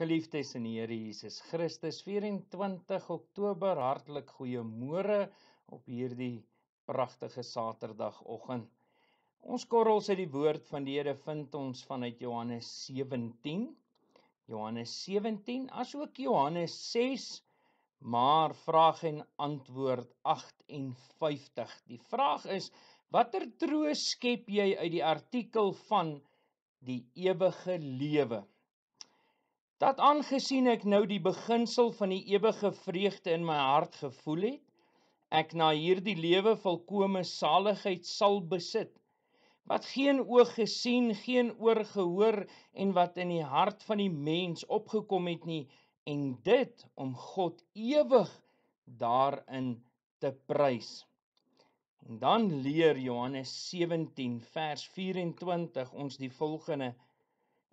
Geliefdes in die Here Jesus Christus, 24 Oktober, hartlik goeiemôre op hierdie pragtige Saterdagoggend. Ons korrels uit die woord van die Here vind ons vanuit Johannes 17. Johannes 17, asook Johannes 6, maar vraag en antwoord 58. Die vraag is: Watter troos skep jy uit die artikel van die ewige lewe? dat aangesien ek nou die beginsel van die ewige vreugde in my hart gevoel het, ek na hierdie lewe volkomme saligheid sal besit, wat geen oog gesien, geen oor gehoor en wat in die hart van die mens opgekom het nie, en dit om God ewig daarin te prys. En dan leer Johannes 17 vers 24 ons die volgende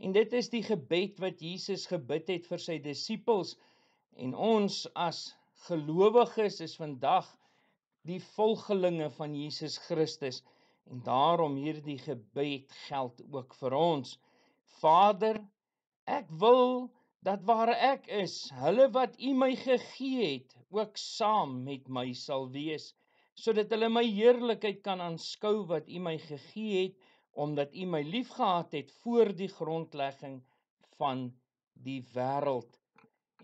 En dit is die gebed wat Jesus gebid het vir sy disippels en ons as gelowiges is vandag die volgelinge van Jesus Christus en daarom hierdie gebed geld ook vir ons. Vader, ek wil dat waar ek is, hulle wat U my gegee het, ook saam met my sal wees sodat hulle my heerlikheid kan aanskou wat U my gegee het omdat U my liefgehad het voor die grondlegging van die wêreld.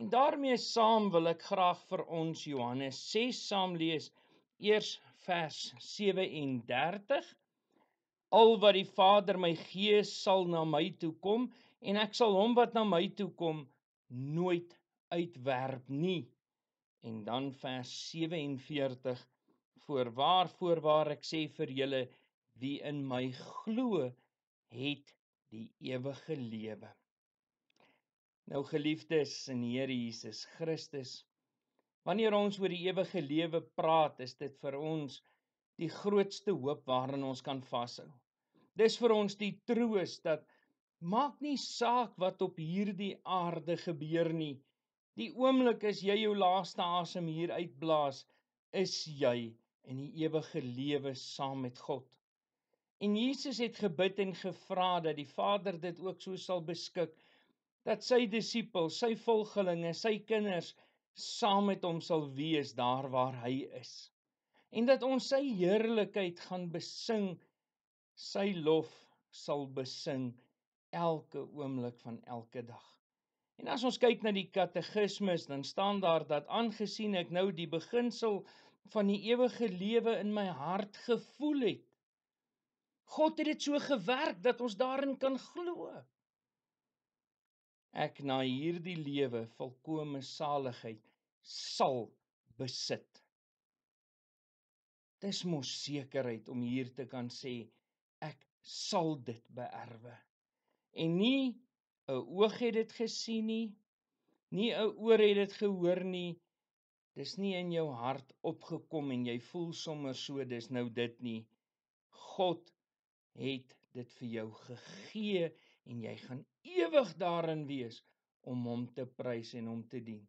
En daarmee saam wil ek graag vir ons Johannes 6 saam lees, eers vers 37. Al wat die Vader my gee, sal na my toe kom en ek sal hom wat na my toe kom nooit uitwerp nie. En dan vers 47 voor waar voor waar ek sê vir julle wie in my glo het die ewige lewe. Nou geliefdes in Here Jesus Christus, wanneer ons oor die ewige lewe praat, is dit vir ons die grootste hoop waaraan ons kan vashou. Dis vir ons die troos dat maak nie saak wat op hierdie aarde gebeur nie. Die oomblik as jy jou laaste asem hier uitblaas, is jy in die ewige lewe saam met God. En Jesus het gebid en gevra dat die Vader dit ook so sal beskik dat sy disippels, sy volgelinge, sy kinders saam met hom sal wees daar waar hy is. En dat ons sy heerlikheid gaan besing, sy lof sal besing elke oomblik van elke dag. En as ons kyk na die katekismes, dan staan daar dat aangesien ek nou die beginsel van die ewige lewe in my hart gevoel het, God het dit so gewerk dat ons daarin kan glo. Ek na hierdie lewe volkomme saligheid sal besit. Dis mos sekerheid om hier te kan sê ek sal dit beerwe. En nie 'n oog het dit gesien nie, nie 'n oor het dit gehoor nie. Dis nie in jou hart opgekom en jy voel sommer so dis nou dit nie. God het dit vir jou gegee en jy gaan ewig daarin wees om hom te prys en hom te dien.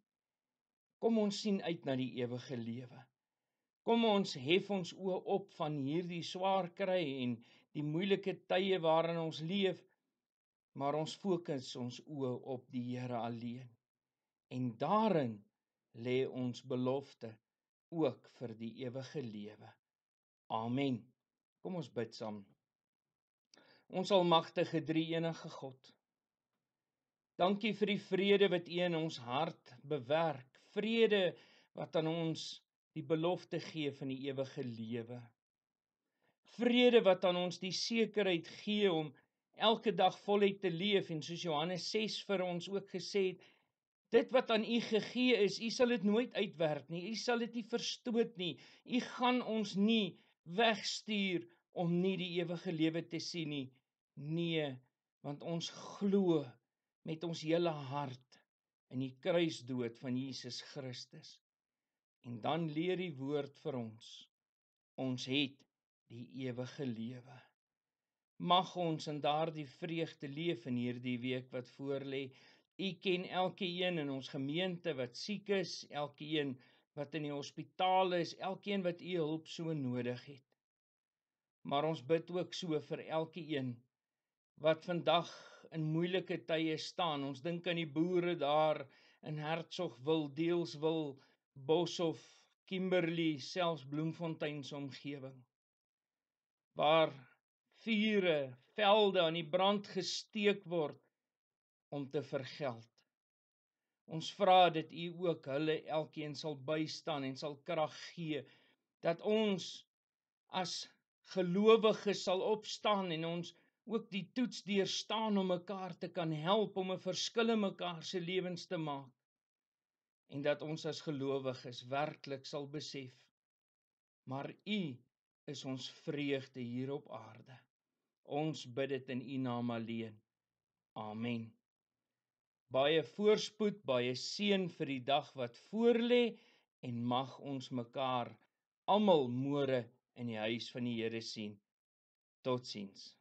Kom ons sien uit na die ewige lewe. Kom ons hef ons oë op van hierdie swaar kry en die moeilike tye waarin ons leef, maar ons fokus ons oë op die Here alleen. En daarin lê ons belofte ook vir die ewige lewe. Amen. Kom ons bid saam ons almagtige drie-enige God. Dankie vir die vrede wat U in ons hart bewerk, vrede wat aan ons die belofte gee van die ewige lewe. Vrede wat aan ons die sekerheid gee om elke dag voluit te leef en soos Johannes 6 vir ons ook gesê het, dit wat aan U gegee is, U sal dit nooit uitwerk nie, U sal dit nie verstoot nie. U gaan ons nie wegstuur om nie die ewige lewe te sien nie. Nee, want ons glo met ons hele hart in die kruisdood van Jesus Christus. En dan leer die woord vir ons ons het die ewige lewe. Mag ons in daardie vreugde leef in hierdie week wat voorlê. U ken elkeen in ons gemeente wat siek is, elkeen wat in die hospitaal is, elkeen wat u hulp so nodig het. Maar ons bid ook so vir elkeen wat vandag in moeilike tye staan. Ons dink aan die boere daar in Hertsgwil, Deelswil, Boshoff, Kimberley, selfs Bloemfontein se omgewing waar vure, velde aan die brand gesteek word om te vergeld. Ons vra dat U ook hulle elkeen sal bystaan en sal krag gee dat ons as gelowiges sal opstaan en ons ook die toets deurstaan om mekaar te kan help om 'n verskil in mekaar se lewens te maak en dat ons as gelowiges werklik sal besef maar u is ons vreugde hier op aarde ons bid dit in u naam alleen amen baie voorspoed baie seën vir die dag wat voorlê en mag ons mekaar almal môre in die huis van die Here sien totsiens